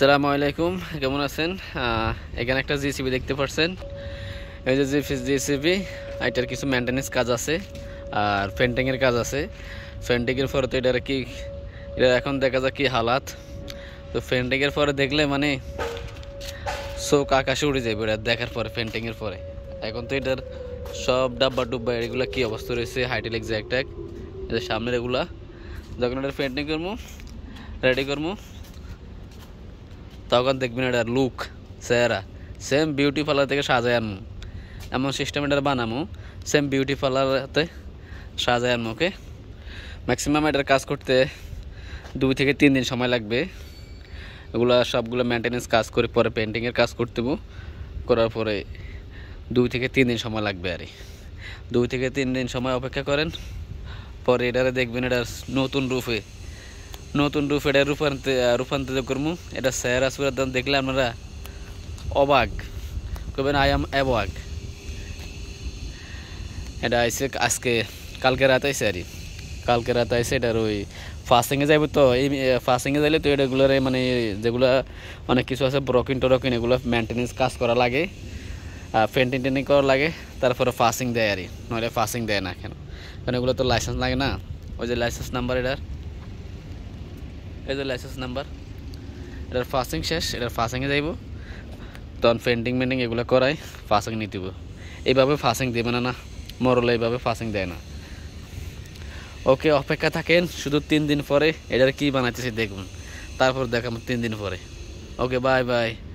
সালাম আলাইকুম কেমন আছেন এখানে একটা জিসিবি দেখতে পাচ্ছেন এই যে জিসিবি এটার কিছু মেনটেন্যান্স কাজ আছে আর পেন্টিংয়ের কাজ আছে পেন্টিংয়ের পরে তো এটার কি এটা এখন দেখা যাক কি হালাত তো পেন্টিংয়ের পরে দেখলে মানে চোখ আকাশে উড়ে যাবে এটা দেখার পরে পেন্টিংয়ের পরে এখন তো এটার সব ডাব্বা ডুব্বা এগুলো কী অবস্থা রয়েছে হাইটেল এক্সাক্ট এক এদের সামনের এগুলা যখন এটা পেন্টিং করবো রেডি করমু তখন দেখবেন এটার লুক চেহারা সেম বিউটি পার্লার থেকে সাজায় আনমু এমন সিস্টেম এটার বানামু সেম বিউটি পার্লারতে সাজায় আনমু ওকে ম্যাক্সিমাম এটার কাজ করতে দুই থেকে তিন দিন সময় লাগবে এগুলো সবগুলো মেনটেনেন্স কাজ করে পরে পেন্টিংয়ের কাজ করতে করার পরে দুই থেকে তিন দিন সময় লাগবে আর দুই থেকে তিন দিন সময় অপেক্ষা করেন পরে এটারে দেখবেন এটার নতুন রূপে নতুন রূপ রূপান্ত রূপান্তর রূপান্তরিত করবো এটা সেহারা সুরার দাম দেখলে আপনারা অবাক করবেন আই এম অবাক এটা আইসে আজকে কালকে রাত আইসে আর কালকে রাত আইসে এটার ওই ফার্স্টিংয়ে যাইব তো এই ফার্স্টিংয়ে যাইলে তো এটাগুলোর মানে যেগুলো অনেক কিছু আছে ব্রকিং টরকিং এগুলো মেনটেন্স কাজ করা লাগে পেন্টিং টেন্টিং করা লাগে তারপরে ফার্স্টিং দেয় আর নইলে ফার্স্টিং দেয় না কেন কারণ এগুলো তো লাইসেন্স লাগে না ওই যে লাইসেন্স নাম্বার এটার এই লাইসেন্স নাম্বার এটার ফার্সিং শেষ এটার ফার্সিংয়ে যাইব তখন পেন্টিং মেন্টিং এগুলো করাই ফার্সিং দিব এইভাবে ফার্সিং দেবে না না মরলে এইভাবে ফার্সিং দেয় না ওকে অপেক্ষা থাকেন শুধু তিন দিন পরে এটার কী বানাইতেছি দেখুন তারপর দেখাম তিন দিন পরে ওকে বাই বাই